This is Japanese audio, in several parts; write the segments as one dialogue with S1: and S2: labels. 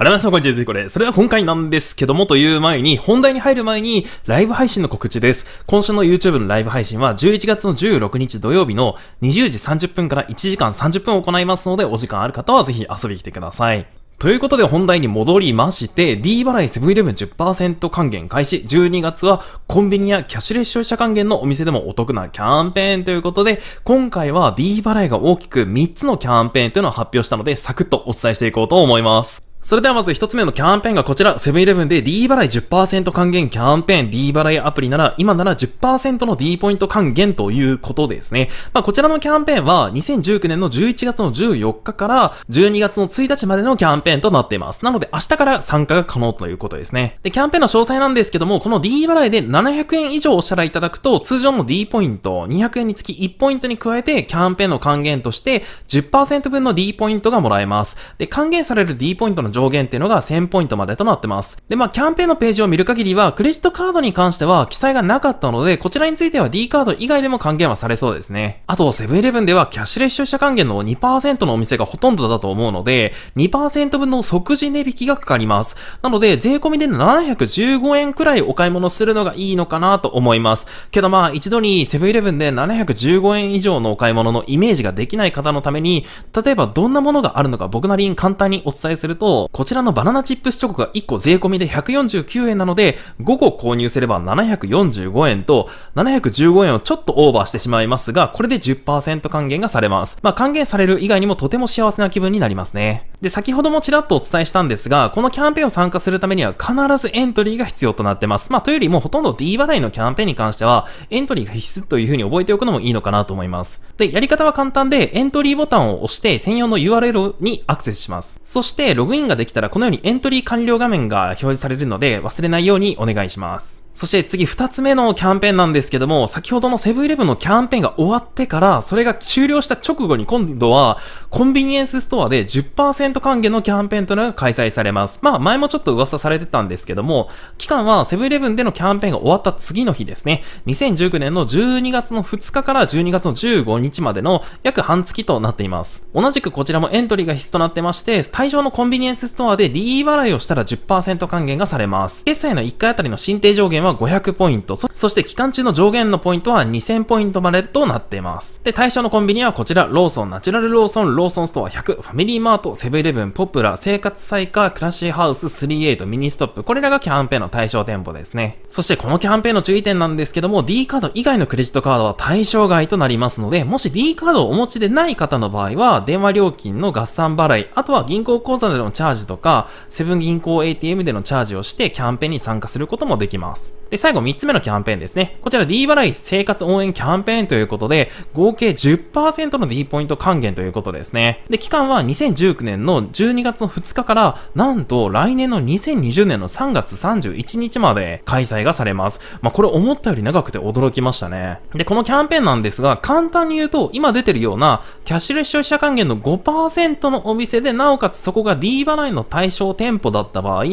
S1: あら皆さん、こんにちは。ぜひこれ。それは今回なんですけども、という前に、本題に入る前に、ライブ配信の告知です。今週の YouTube のライブ配信は、11月の16日土曜日の20時30分から1時間30分行いますので、お時間ある方はぜひ遊びに来てください。ということで本題に戻りまして、D 払いセブンイレブン10%還元開始。12月はコンビニやキャッシュレス消費者還元のお店でもお得なキャンペーンということで、今回は D 払いが大きく3つのキャンペーンというのを発表したので、サクッとお伝えしていこうと思います。それではまず一つ目のキャンペーンがこちら、セブンイレブンで D 払い10%還元キャンペーン D 払いアプリなら、今なら10%の D ポイント還元ということですね。まあ、こちらのキャンペーンは、2019年の11月の14日から12月の1日までのキャンペーンとなっています。なので、明日から参加が可能ということですね。で、キャンペーンの詳細なんですけども、この D 払いで700円以上お支払いいただくと、通常の D ポイント、200円につき1ポイントに加えて、キャンペーンの還元として、10%分の D ポイントがもらえます。で、還元される D ポイントの上限っていうのが1000ポイントまでとなってます。で、まあ、キャンペーンのページを見る限りは、クレジットカードに関しては記載がなかったので、こちらについては D カード以外でも還元はされそうですね。あと、セブンイレブンではキャッシュレス出社還元の2%のお店がほとんどだと思うので、2%分の即時値引きがかかります。なので、税込みで715円くらいお買い物するのがいいのかなと思います。けどまあ、一度にセブンイレブンで715円以上のお買い物のイメージができない方のために、例えばどんなものがあるのか僕なりに簡単にお伝えすると、こちらのバナナチップスチョコが1個税込みで149円なので、5個購入すれば745円と、715円をちょっとオーバーしてしまいますが、これで10%還元がされます。まあ、還元される以外にもとても幸せな気分になりますね。で、先ほどもちらっとお伝えしたんですが、このキャンペーンを参加するためには必ずエントリーが必要となってます。まあ、というよりもほとんど D 払いのキャンペーンに関しては、エントリーが必須という風に覚えておくのもいいのかなと思います。で、やり方は簡単で、エントリーボタンを押して専用の URL にアクセスします。そして、ログインができたらこのようにエントリー完了画面が表示されるので忘れないようにお願いします。そして次2つ目のキャンペーンなんですけども、先ほどのセブンイレブンのキャンペーンが終わってから、それが終了した直後に今度は、コンビニエンスストアで10%還元のキャンペーンというのが開催されます。まあ前もちょっと噂されてたんですけども、期間はセブンイレブンでのキャンペーンが終わった次の日ですね、2019年の12月の2日から12月の15日までの約半月となっています。同じくこちらもエントリーが必須となってまして、対象のコンビニエンススストアで DE 払いをしたら10%還元がされます。決済の1回あたりの進定上限は500ポイント、そそして期間中の上限のポイントは2000ポイントまでとなっています。で、対象のコンビニはこちら、ローソン、ナチュラルローソン、ローソンストア100、ファミリーマート、セブンイレブン、ポプラ、生活再開、クラシーハウス、38、ミニストップ、これらがキャンペーンの対象店舗ですね。そしてこのキャンペーンの注意点なんですけども、D カード以外のクレジットカードは対象外となりますので、もし D カードをお持ちでない方の場合は、電話料金の合算払い、あとは銀行口座でのチャーャージとか、セブン銀行 ATM でのチャージをしてキャンペーンに参加することもできます。で、最後3つ目のキャンペーンですね。こちら D 払い生活応援キャンペーンということで、合計10%の D ポイント還元ということですね。で、期間は2019年の12月の2日から、なんと来年の2020年の3月31日まで開催がされます。まあ、これ思ったより長くて驚きましたね。で、このキャンペーンなんですが、簡単に言うと、今出てるような、キャッシュレス消費者還元の5%のお店で、なおかつそこが D 払いの対象店舗だった場合、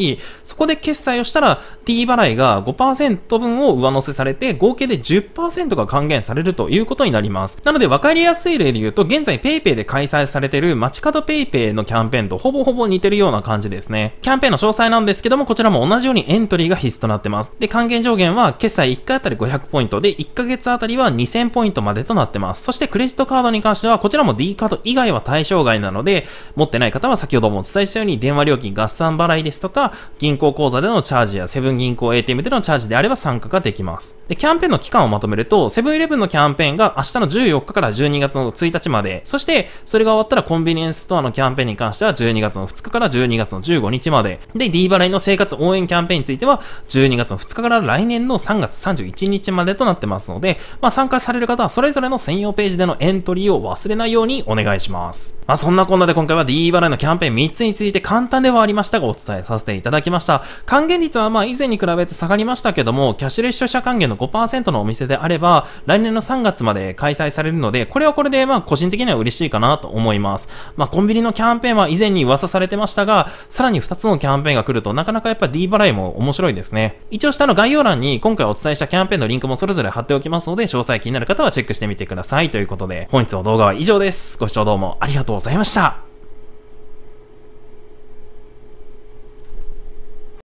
S1: そこで決済をしたら T 払いが5%分を上乗せされて、合計で10%が還元されるということになります。なので分かりやすい例で言うと、現在 PayPay で開催されている街角 PayPay のキャンペーンとほぼほぼ似てるような感じですね。キャンペーンの詳細なんですけども、こちらも同じようにエントリーが必須となってます。で、還元上限は決済1回あたり500ポイントで、1ヶ月あたりは2000ポイントまでとなってます。そしてクレジットカードに関しては、こちらも D カード以外は対象外なので、持ってない方は先ほどもお伝えしたように電話料金合算払いですとか、銀行口座でのチャージやセブン銀行 ATM でのチャージであれば参加ができます。で、キャンペーンの期間をまとめると、セブンイレブンのキャンペーンが明日の14日から12月の1日まで、そして、それが終わったらコンビニエンスストアのキャンペーンに関しては12月の2日から12月の15日まで、で、D 払いの生活応援キャンペーンについては、12月の2日から来年の3月31日までとなってますので、まあ、参加される方はそれぞれの専用ページでのエントリーを忘れないようにお願いします。まあ、そんなこんなで今回は D 払いのキャンペーン3つについて簡単ではありましたがお伝えさせていただきました。還元率はまあ以前に比べて下がりましたけども、キャッシュレス消費者還元の5%のお店であれば、来年の3月まで開催されるので、これはこれでまあ個人的には嬉しいかなと思います。まあコンビニのキャンペーンは以前に噂されてましたが、さらに2つのキャンペーンが来るとなかなかやっぱ D 払いも面白いですね。一応下の概要欄に今回お伝えしたキャンペーンのリンクもそれぞれ貼っておきますので、詳細気になる方はチェックしてみてください。ということで、本日の動画は以上です。ご視聴どうもありがとうございました。